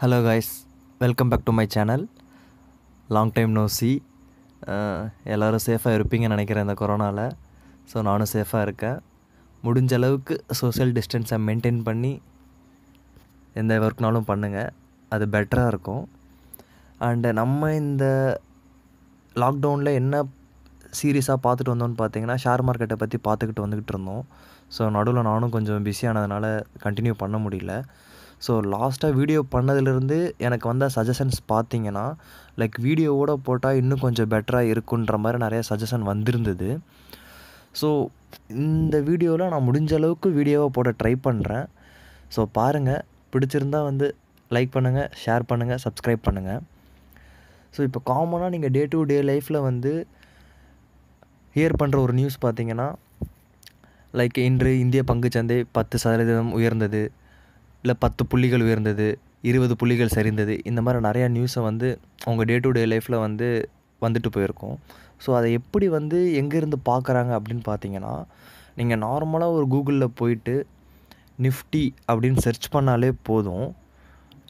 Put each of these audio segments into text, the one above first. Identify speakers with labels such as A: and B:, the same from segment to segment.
A: hello guys welcome back to my channel long time no see எல்லோரும் சேஃபாக இருப்பீங்கன்னு நினைக்கிறேன் இந்த கொரோனாவில் ஸோ நானும் சேஃபாக இருக்கேன் முடிஞ்ச அளவுக்கு சோசியல் டிஸ்டன்ஸை மெயின்டைன் பண்ணி எந்த ஒர்க்னாலும் பண்ணுங்கள் அது பெட்டராக இருக்கும் அண்டு நம்ம இந்த லாக்டவுனில் என்ன சீரியஸாக பார்த்துட்டு வந்தோம்னு பார்த்தீங்கன்னா ஷேர் மார்க்கெட்டை பற்றி பார்த்துக்கிட்டு வந்துக்கிட்டு இருந்தோம் ஸோ நடுவில் நானும் கொஞ்சம் பிஸியானதுனால கண்டினியூ பண்ண முடியல ஸோ லாஸ்ட்டாக வீடியோ பண்ணதுலேருந்து எனக்கு வந்த சஜஷன்ஸ் பார்த்தீங்கன்னா லைக் வீடியோவோட போட்டால் இன்னும் கொஞ்சம் பெட்டராக இருக்குன்ற மாதிரி நிறைய சஜஷன் வந்திருந்தது ஸோ இந்த வீடியோவில் நான் முடிஞ்ச அளவுக்கு வீடியோவை போட ட்ரை பண்ணுறேன் ஸோ பாருங்கள் பிடிச்சிருந்தா வந்து லைக் பண்ணுங்கள் ஷேர் பண்ணுங்கள் சப்ஸ்கிரைப் பண்ணுங்கள் ஸோ இப்போ காமனாக நீங்கள் டே டு டே லைஃப்பில் வந்து ஹியர் பண்ணுற ஒரு நியூஸ் பார்த்தீங்கன்னா லைக் இன்று இந்திய பங்குச்சந்தை பத்து சதவீதம் உயர்ந்தது இல்லை பத்து புள்ளிகள் உயர்ந்தது இருபது புள்ளிகள் சரிந்தது இந்த மாதிரி நிறையா நியூஸை வந்து அவங்க டே டு டே லைஃப்பில் வந்து வந்துட்டு போயிருக்கோம் ஸோ அதை எப்படி வந்து எங்கேருந்து பார்க்குறாங்க அப்படின்னு பார்த்தீங்கன்னா நீங்கள் நார்மலாக ஒரு கூகுளில் போயிட்டு நிஃப்டி அப்படின்னு சர்ச் பண்ணாலே போதும்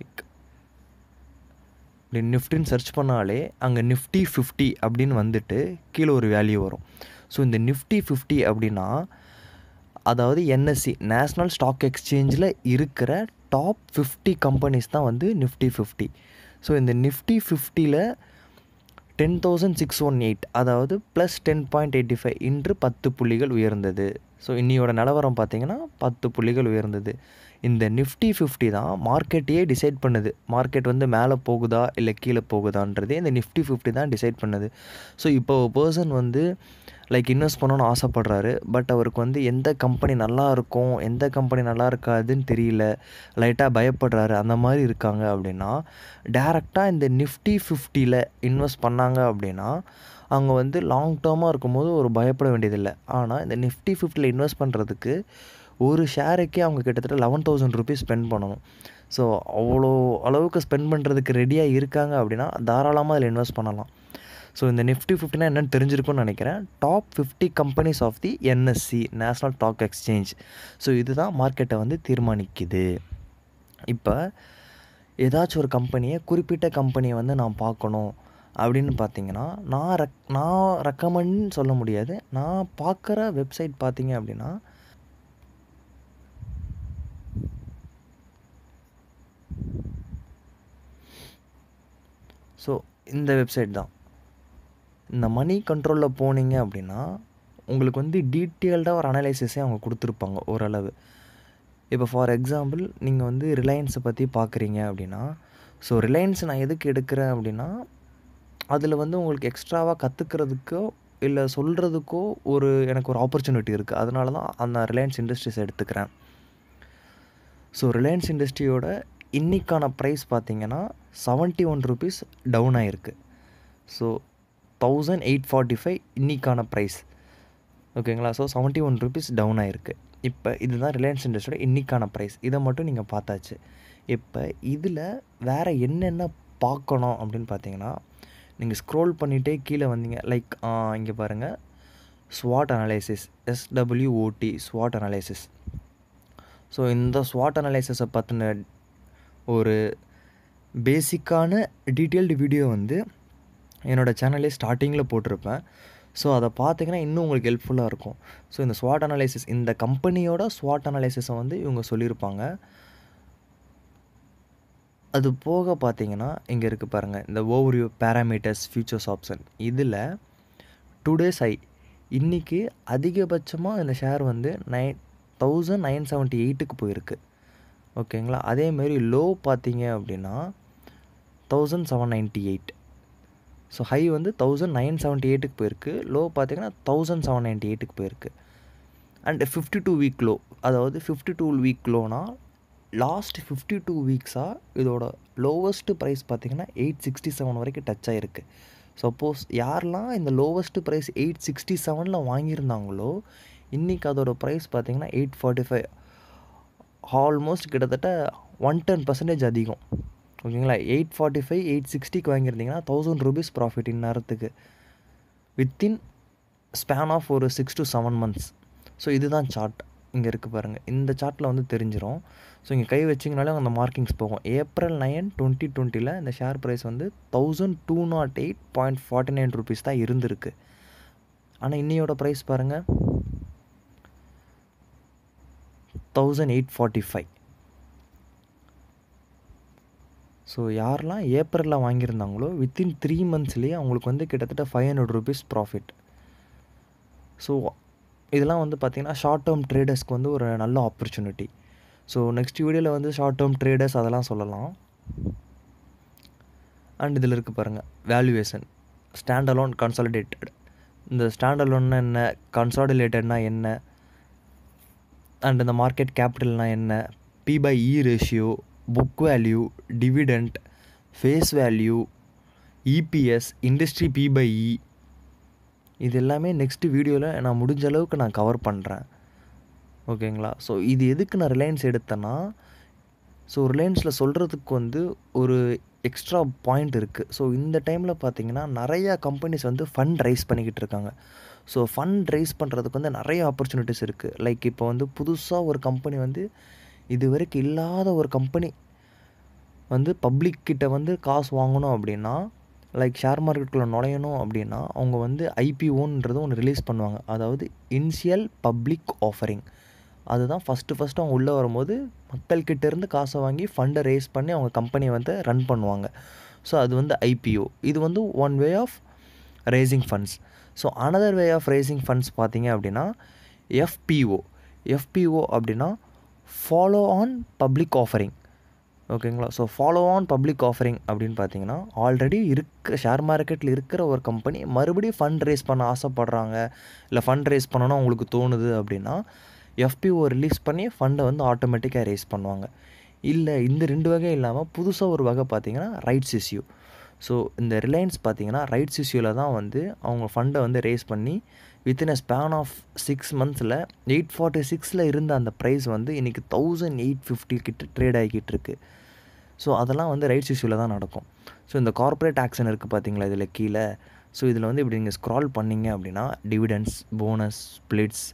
A: இப்படி நிஃப்டின்னு சர்ச் பண்ணாலே அங்கே நிஃப்டி ஃபிஃப்டி அப்படின்னு வந்துட்டு கீழே ஒரு வேல்யூ வரும் ஸோ இந்த நிஃப்டி ஃபிஃப்டி அப்படின்னா அதாவது என்எஸ்சி நேஷ்னல் ஸ்டாக் எக்ஸ்சேஞ்சில் இருக்கிற டாப் ஃபிஃப்டி கம்பெனிஸ் தான் வந்து நிஃப்டி ஃபிஃப்டி ஸோ இந்த நிஃப்டி ஃபிஃப்டியில் ten thousand six one eight அதாவது plus ten point eighty five இன்று பத்து புள்ளிகள் உயர்ந்தது ஸோ இன்னியோட நிலவரம் பார்த்திங்கன்னா பத்து புள்ளிகள் உயர்ந்தது இந்த நிஃப்டி ஃபிஃப்டி தான் மார்க்கெட்டையே டிசைட் பண்ணுது மார்க்கெட் வந்து மேலே போகுதா இல்லை கீழே போகுதான்றதே இந்த நிஃப்டி ஃபிஃப்டி தான் டிசைட் பண்ணுது ஸோ இப்போ பர்சன் வந்து லைக் இன்வெஸ்ட் பண்ணணும்னு ஆசைப்பட்றாரு பட் அவருக்கு வந்து எந்த கம்பெனி நல்லா இருக்கும் எந்த கம்பெனி நல்லா இருக்காதுன்னு தெரியல லைட்டாக பயப்படுறாரு அந்த மாதிரி இருக்காங்க அப்படின்னா டேரெக்டாக இந்த நிஃப்டி ஃபிஃப்டியில் இன்வெஸ்ட் பண்ணாங்க அப்படின்னா அவங்க வந்து லாங் டேர்மாக இருக்கும்போது ஒரு பயப்பட வேண்டியதில்லை ஆனால் இந்த நிஃப்டி ஃபிஃப்டியில் இன்வெஸ்ட் பண்ணுறதுக்கு ஒரு ஷேருக்கே அவங்க கிட்டத்தட்ட லெவன் தௌசண்ட் ருபீஸ் ஸ்பெண்ட் பண்ணணும் ஸோ அவ்வளோ அளவுக்கு ஸ்பெண்ட் பண்ணுறதுக்கு ரெடியாக இருக்காங்க அப்படின்னா தாராளமாக அதில் இன்வெஸ்ட் பண்ணலாம் ஸோ இந்த நிஃப்டி ஃபிஃப்டினா என்னென்னு தெரிஞ்சிருக்கும்னு நினைக்கிறேன் top fifty companies of the NSE national stock exchange so இதுதான் மார்க்கெட்டை வந்து தீர்மானிக்குது இப்போ ஏதாச்சும் ஒரு கம்பெனியை குறிப்பிட்ட கம்பெனியை வந்து நான் பார்க்கணும் அப்படின்னு பார்த்தீங்கன்னா நான் ரெக் நான் ரெக்கமெண்ட் சொல்ல முடியாது நான் பார்க்குற வெப்சைட் பார்த்தீங்க அப்படின்னா ஸோ இந்த வெப்சைட் தான் இந்த மணி கண்ட்ரோலில் போனீங்க அப்படின்னா உங்களுக்கு வந்து டீட்டெயில்டாக ஒரு அனலைசிஸே அவங்க கொடுத்துருப்பாங்க ஓரளவு இப்போ ஃபார் எக்ஸாம்பிள் நீங்கள் வந்து ரிலையன்ஸை பற்றி பார்க்குறீங்க அப்படின்னா ஸோ ரிலையன்ஸ் நான் எதுக்கு எடுக்கிறேன் அப்படின்னா அதில் வந்து உங்களுக்கு எக்ஸ்ட்ராவாக கற்றுக்கிறதுக்கோ இல்லை சொல்கிறதுக்கோ ஒரு எனக்கு ஒரு ஆப்பர்ச்சுனிட்டி இருக்குது அதனால தான் அந்த ரிலையன்ஸ் இண்டஸ்ட்ரீஸ் எடுத்துக்கிறேன் ஸோ ரிலையன்ஸ் இண்டஸ்ட்ரியோட இன்றைக்கான ப்ரைஸ் பார்த்திங்கன்னா செவன்ட்டி ஒன் ருபீஸ் டவுன் ஆகிருக்கு so thousand eight forty five இன்றைக்கான ப்ரைஸ் ஓகேங்களா so seventy one rupees down ஆகிருக்கு இப்போ இதுதான் ரிலையன்ஸ் இண்டஸ்ட்ரியோட இன்றைக்கான ப்ரைஸ் இதை மட்டும் நீங்கள் பார்த்தாச்சு இப்போ இதில் வேறு என்னென்ன பார்க்கணும் அப்படின்னு பார்த்தீங்கன்னா நீங்கள் ஸ்க்ரோல் பண்ணிகிட்டே கீழே வந்தீங்க லைக் இங்கே பாருங்கள் ஸ்வாட் அனாலிசிஸ் எஸ்டபிள்யூஓடி ஸ்வாட் அனாலிசிஸ் ஸோ இந்த ஸ்வாட் அனாலிசிஸை பற்றின ஒரு பேசிக்கான டீட்டெயில்டு வீடியோ வந்து என்னோடய சேனல்லே ஸ்டார்டிங்கில் போட்டிருப்பேன் ஸோ அதை பார்த்திங்கன்னா இன்னும் உங்களுக்கு ஹெல்ப்ஃபுல்லாக இருக்கும் ஸோ இந்த ஸ்வாட் அனாலிசிஸ் இந்த கம்பெனியோட ஸ்வாட் அனாலிசிஸை வந்து இவங்க சொல்லியிருப்பாங்க அது போக பார்த்தீங்கன்னா இங்கே இருக்குது பாருங்கள் இந்த overview parameters futures option இதில் டூ டேஸ் ஐ இன்றைக்கி அதிகபட்சமாக இந்த ஷேர் வந்து நைன் தௌசண்ட் நைன் செவன்ட்டி எயிட்டுக்கு போயிருக்கு ஓகேங்களா அதேமாரி லோ பார்த்தீங்க அப்படின்னா thousand seven ninety eight so high வந்து தௌசண்ட் நைன் செவன்ட்டி எயிட்டுக்கு போயிருக்கு லோ பார்த்திங்கன்னா தௌசண்ட் செவன் நைன்ட்டி எயிட்டுக்கு போயிருக்கு and fifty two week low அதாவது ஃபிஃப்டி டூ வீக் லோனால் லாஸ்ட் ஃபிஃப்டி டூ வீக்ஸாக இதோட லோவஸ்ட்டு ப்ரைஸ் பார்த்திங்கன்னா எயிட் சிக்ஸ்டி செவன் வரைக்கும் டச் ஆகிருக்கு சப்போஸ் யாரெல்லாம் இந்த லோவஸ்ட்டு ப்ரைஸ் எயிட் சிக்ஸ்டி செவனில் வாங்கியிருந்தாங்களோ இன்றைக்கி அதோட ப்ரைஸ் பார்த்திங்கன்னா எயிட் ஃபார்ட்டி ஃபைவ் ஆல்மோஸ்ட் கிட்டத்தட்ட ஒன் டென் பர்சன்டேஜ் அதிகம் ஓகேங்களா எயிட் ஃபார்ட்டி ஃபைவ் எயிட் சிக்ஸ்டிக்கு வாங்கியிருந்தீங்கன்னா தௌசண்ட் ருபீஸ் ப்ராஃபிட் இந்நேரத்துக்கு வித்தின் ஸ்பேன் ஆஃப் ஒரு six to seven months so இதுதான் சார்ட் இங்கே இருக்குது பாருங்கள் இந்த சார்ட்டில் வந்து தெரிஞ்சிடும் ஸோ இங்கே கை வச்சிங்கனாலே அந்த மார்க்கிங்ஸ் போகும் ஏப்ரல் நைன் டுவெண்ட்டி டுவெண்ட்டியில் இந்த ஷேர் ப்ரைஸ் வந்து thousand two naught eight point forty nine rupees தான் இருந்திருக்கு ஆனால் இன்னையோட ப்ரைஸ் பாருங்கள் thousand eight forty five so யாரெல்லாம் ஏப்ரலில் வாங்கியிருந்தாங்களோ வித்தின் த்ரீ மந்த்ஸ்லேயே அவங்களுக்கு வந்து கிட்டத்தட்ட five hundred rupees profit so இதெல்லாம் வந்து பார்த்திங்கன்னா ஷார்ட் டேர்ம் ட்ரேடர்ஸ்க்கு வந்து ஒரு நல்ல ஆப்பர்ச்சுனிட்டி ஸோ நெக்ஸ்ட் வீடியோவில் வந்து ஷார்ட் டேர்ம் ட்ரேடர்ஸ் அதெல்லாம் சொல்லலாம் அண்ட் இதில் இருக்குது பாருங்கள் வேல்யூவேஷன் ஸ்டாண்ட் அலோன் கன்சாலிடேட்டட் இந்த ஸ்டாண்ட் அலோன்னா என்ன கன்சாலிடேட்டட்னா என்ன அண்ட் இந்த மார்க்கெட் கேபிட்டல்னால் என்ன P by E ratio book value dividend face value EPS industry P by E இது எல்லாமே நெக்ஸ்ட்டு வீடியோவில் நான் முடிஞ்ச அளவுக்கு நான் கவர் பண்ணுறேன் ஓகேங்களா ஸோ இது எதுக்கு நான் ரிலையன்ஸ் எடுத்தேன்னா ஸோ ரிலையன்ஸில் சொல்கிறதுக்கு வந்து ஒரு எக்ஸ்ட்ரா பாயிண்ட் இருக்குது ஸோ இந்த டைமில் பார்த்தீங்கன்னா நிறையா கம்பெனிஸ் வந்து ஃபண்ட் ரைஸ் பண்ணிக்கிட்டு இருக்காங்க ஸோ ஃபண்ட் ரைஸ் பண்ணுறதுக்கு வந்து நிறைய ஆப்பர்ச்சுனிட்டிஸ் இருக்குது லைக் இப்போ வந்து புதுசாக ஒரு கம்பெனி வந்து இது வரைக்கும் இல்லாத ஒரு கம்பெனி வந்து பப்ளிக் வந்து காசு வாங்கணும் அப்படின்னா லைக் ஷேர் மார்க்கெட்டுக்குள்ளே நுழையணும் அப்படின்னா அவங்க வந்து ஐபிஓன்றது ஒன்று ரிலீஸ் பண்ணுவாங்க அதாவது இன்சியல் பப்ளிக் ஆஃபரிங் அதுதான் ஃபஸ்ட்டு ஃபஸ்ட்டு அவங்க உள்ளே வரும்போது மக்கள்கிட்டேருந்து காசை வாங்கி ஃபண்டை ரேஸ் பண்ணி அவங்க கம்பெனியை வந்து ரன் பண்ணுவாங்க ஸோ அது வந்து ஐபிஓ இது வந்து one way of raising funds so another way of raising funds பார்த்தீங்க அப்படின்னா எஃப்பிஓ எஃப்பிஓ அப்படின்னா ஃபாலோ ஆன் பப்ளிக் ஆஃபரிங் ஓகேங்களா so follow on public offering அப்படின்னு பார்த்தீங்கன்னா ஆல்ரெடி இருக்க ஷேர் மார்க்கெட்டில் இருக்கிற ஒரு கம்பெனி மறுபடியும் ஃபண்ட் ரேஸ் பண்ண ஆசைப்படுறாங்க இல்லை ஃபண்ட் ரேஸ் பண்ணணும் அவங்களுக்கு தோணுது அப்படின்னா எஃபிஓ ரிலீஸ் பண்ணி ஃபண்டை வந்து ஆட்டோமேட்டிக்காக ரேஸ் பண்ணுவாங்க இல்லை இந்த ரெண்டு வகை இல்லாமல் புதுசாக ஒரு வகை பார்த்தீங்கன்னா ரைட்ஸ் இஷ்யூ ஸோ இந்த ரிலையன்ஸ் பார்த்தீங்கன்னா ரைட்ஸ் இஷ்யூவில் தான் வந்து அவங்க ஃபண்டை வந்து ரேஸ் பண்ணி within a span of six மந்த்ஸில் எயிட் ஃபார்ட்டி சிக்ஸில் இருந்த அந்த ப்ரைஸ் வந்து இன்றைக்கி தௌசண்ட் எயிட் ஃபிஃப்டி கிட்ட ட்ரேட் ஆகிக்கிட்டு இருக்குது ஸோ அதெல்லாம் வந்து ரைட்ஸ் இஷ்யூவில் தான் நடக்கும் ஸோ இந்த கார்ப்பரேட் ஆக்ஷன் இருக்குது பார்த்தீங்களா இதில் கீழே ஸோ இதில் வந்து இப்படி நீங்கள் ஸ்க்ரால் பண்ணிங்க அப்படின்னா டிவிடன்ஸ் போனஸ் ஸ்ப்ளிட்ஸ்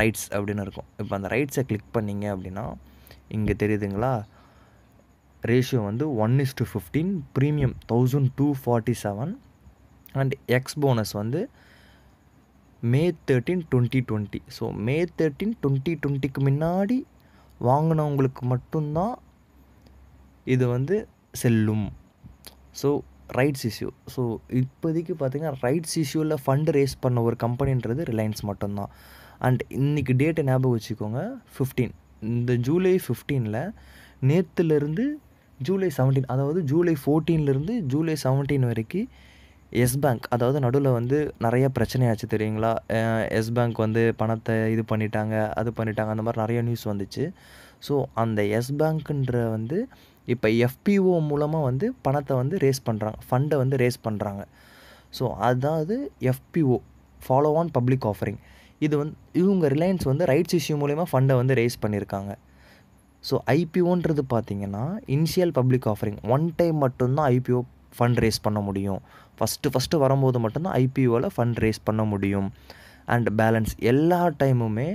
A: ரைட்ஸ் அப்படின்னு இருக்கும் இப்போ அந்த ரைட்ஸை கிளிக் பண்ணிங்க அப்படின்னா இங்கே தெரியுதுங்களா ரேஷியோ வந்து one is to fifteen premium thousand two forty seven and ex bonus வந்து May thirteen twenty twenty so May thirteen twenty டுவெண்ட்டிக்கு முன்னாடி வாங்கினவங்களுக்கு மட்டும்தான் இது வந்து செல்லும் ஸோ ரைட்ஸ் இஷ்யூ ஸோ இப்போதைக்கு பார்த்திங்கன்னா ரைட்ஸ் இஷ்யூவில் ஃபண்டு ரேஸ் பண்ண ஒரு கம்பெனின்றது ரிலையன்ஸ் மட்டும்தான் அண்ட் இன்றைக்கி டேட்டை ஞாபகம் வச்சுக்கோங்க ஃபிஃப்டீன் இந்த ஜூலை ஃபிஃப்டீனில் நேற்றுலேருந்து ஜூலை செவன்டீன் அதாவது ஜூலை ஃபோர்டீன்லேருந்து ஜூலை செவன்டீன் வரைக்கும் எஸ் பேங்க் அதாவது நடுவில் வந்து நிறைய பிரச்சனையாச்சு தெரியுங்களா எஸ் பேங்க் வந்து பணத்தை இது பண்ணிட்டாங்க அது பண்ணிட்டாங்க அந்த மாதிரி நிறைய நியூஸ் வந்துச்சு ஸோ அந்த எஸ் பேங்க்குன்ற வந்து இப்போ எஃபிஓ மூலமாக வந்து பணத்தை வந்து ரேஸ் பண்ணுறாங்க ஃபண்டை வந்து ரேஸ் பண்ணுறாங்க ஸோ அதாவது FPO follow on public offering இது வந்து இவங்க ரிலையன்ஸ் வந்து ரைட்ஸ் இஷ்யூ மூலிமா ஃபண்டை வந்து ரேஸ் பண்ணியிருக்காங்க ஸோ ஐபிஓன்றது பார்த்திங்கன்னா initial public offering one time மட்டும்தான் ஐபிஓ ஃபண்ட் ரேஸ் பண்ண முடியும் ஃபஸ்ட்டு ஃபஸ்ட்டு வரும்போது மட்டும்தான் ஐபிஓவில் ஃபண்ட் ரேஸ் பண்ண முடியும் அண்ட் பேலன்ஸ் எல்லா டைமுமே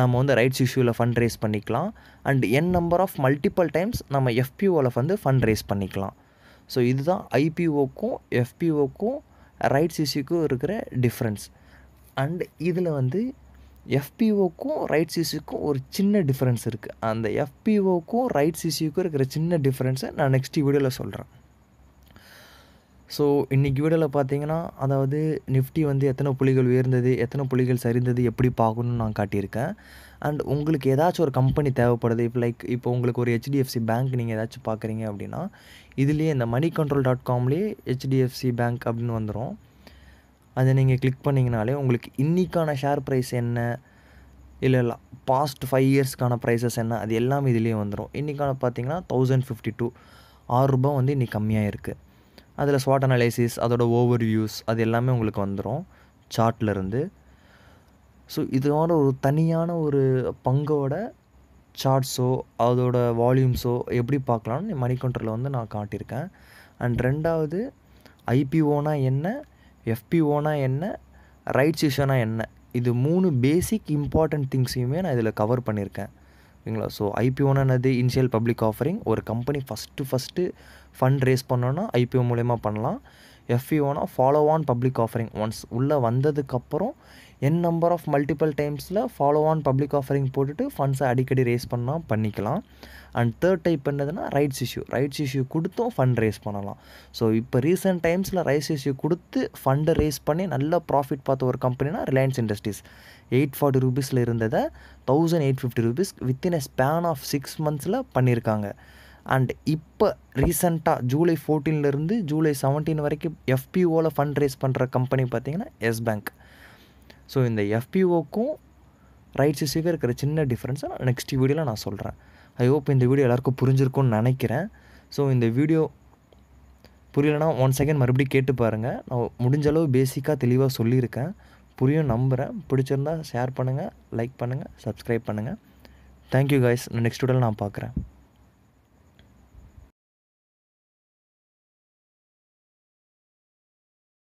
A: நம்ம வந்து ரைட்ஸ் இஷ்யூவில் ஃபண்ட் ரேஸ் பண்ணிக்கலாம் and N number of multiple times நம்ம எஃபிஓவில் வந்து ஃபண்ட் ரேஸ் பண்ணிக்கலாம் ஸோ இதுதான் ஐபிஓக்கும் எஃபிஓக்கும் ரைட்ஸ் இஷ்யூக்கும் இருக்கிற டிஃப்ரென்ஸ் அண்ட் இதில் வந்து எஃபிஓக்கும் ரைட்ஸ் இஷ்யூக்கும் ஒரு சின்ன டிஃப்ரென்ஸ் இருக்குது அந்த எஃபிஓக்கும் ரைட்ஸ் இஷ்யூக்கும் இருக்கிற சின்ன டிஃப்ரென்ஸை நான் நெக்ஸ்ட் வீடியோவில் சொல்கிறேன் ஸோ இன்றைக்கி வீடியோவில் பார்த்தீங்கன்னா அதாவது நிஃப்டி வந்து எத்தனை புள்ளிகள் உயர்ந்தது எத்தனை புள்ளிகள் சரிந்தது எப்படி பார்க்கணும்னு நான் காட்டியிருக்கேன் அண்ட் உங்களுக்கு ஏதாச்சும் ஒரு கம்பெனி தேவைப்படுது இப்போ லைக் இப்போ உங்களுக்கு ஒரு ஹெச்டிஎஃப்சி பேங்க் நீங்கள் ஏதாச்சும் பார்க்குறீங்க அப்படின்னா இதுலேயே இந்த மணி கண்ட்ரோல் டாட் காம்லேயே ஹெச்டிஎஃப்சி பேங்க் அப்படின்னு வந்துடும் அதை நீங்கள் கிளிக் பண்ணிங்கனாலே உங்களுக்கு இன்றைக்கான ஷேர் ப்ரைஸ் என்ன இல்லை இல்லை பாஸ்ட் ஃபைவ் இயர்ஸ்க்கான ப்ரைஸஸ் என்ன அது எல்லாமே இதுலேயே வந்துடும் இன்றைக்கான பார்த்தீங்கன்னா தௌசண்ட் ஃபிஃப்டி டூ ஆறுரூபா வந்து இன்றைக்கி கம்மியாக இருக்குது அதில் ஸ்வாட் அனலைசிஸ் அதோட ஓவர் வியூஸ் அது எல்லாமே உங்களுக்கு வந்துடும் சார்ட்லேருந்து ஸோ இதோட ஒரு தனியான ஒரு பங்கோட சார்ட்ஸோ அதோட வால்யூம்ஸோ எப்படி பார்க்கலாம்னு மணி கண்ட்ரோலில் வந்து நான் காட்டியிருக்கேன் அண்ட் ரெண்டாவது ஐபிஓனா என்ன எஃபிஓனா என்ன ரைட்ஸ் இஷ்யூனா என்ன இது மூணு பேசிக் இம்பார்ட்டண்ட் திங்ஸையுமே நான் இதில் கவர் பண்ணியிருக்கேன் ஓகேங்களா ஸோ என்னது இனிஷியல் பப்ளிக் ஆஃபரிங் ஒரு company first first fund raise பண்ணோன்னா ஐபிஓ மூலயமா பண்ணலாம் எஃப்இஓனா follow on public offering once உள்ளே வந்ததுக்கப்புறம் என் நம்பர் ஆஃப் மல்டிபிள் டைம்ஸில் ஃபாலோ ஆன் பப்ளிக் ஆஃபரிங் போட்டுட்டு ஃபண்ட்ஸை அடிக்கடி ரேஸ் பண்ணால் பண்ணிக்கலாம் அண்ட் தேர்ட் டைப் என்னதுன்னா ரைட்ஸ் இஷ்யூ ரைட்ஸ் இஷ்யூ கொடுத்தும் ஃபண்ட் ரேஸ் பண்ணலாம் ஸோ இப்போ ரீசெண்ட் டைம்ஸில் ரைட்ஸ் இஷ்யூ கொடுத்து ஃபண்டை ரேஸ் பண்ணி நல்ல ப்ராஃபிட் பார்த்த ஒரு கம்பெனினா ரிலையன்ஸ் இண்டஸ்ட்ரீஸ் எயிட் ஃபார்ட்டி ருபீஸில் இருந்ததை thousand eight fifty rupees within a span of six மந்த்ஸில் பண்ணியிருக்காங்க அண்ட் இப்போ ரீசண்டாக ஜூலை ஃபோர்டீன்லேருந்து ஜூலை செவன்டீன் வரைக்கும் எஃபிஓவில் ஃபண்ட் ரைஸ் பண்ணுற கம்பெனி பார்த்திங்கன்னா எஸ் பேங்க் ஸோ இந்த எஃபிஓக்கும் ரைட்ஸ் இஷ்யூவே இருக்கிற சின்ன டிஃப்ரென்ஸை நான் நெக்ஸ்ட் வீடியோவில் நான் சொல்கிறேன் ஐ ஹோப் இந்த வீடியோ எல்லாருக்கும் புரிஞ்சிருக்கும்னு நினைக்கிறேன் ஸோ இந்த வீடியோ புரியலனா ஒன் செகண்ட் மறுபடியும் கேட்டு பாருங்கள் நான் முடிஞ்சளவு பேசிக்காக தெளிவாக சொல்லியிருக்கேன் புரியும் நம்புகிறேன் பிடிச்சிருந்தா ஷேர் பண்ணுங்கள் லைக் பண்ணுங்கள் சப்ஸ்கிரைப் பண்ணுங்கள் தேங்க்யூ காய்ஸ் நெக்ஸ்ட் டூடல் நான் பார்க்குறேன்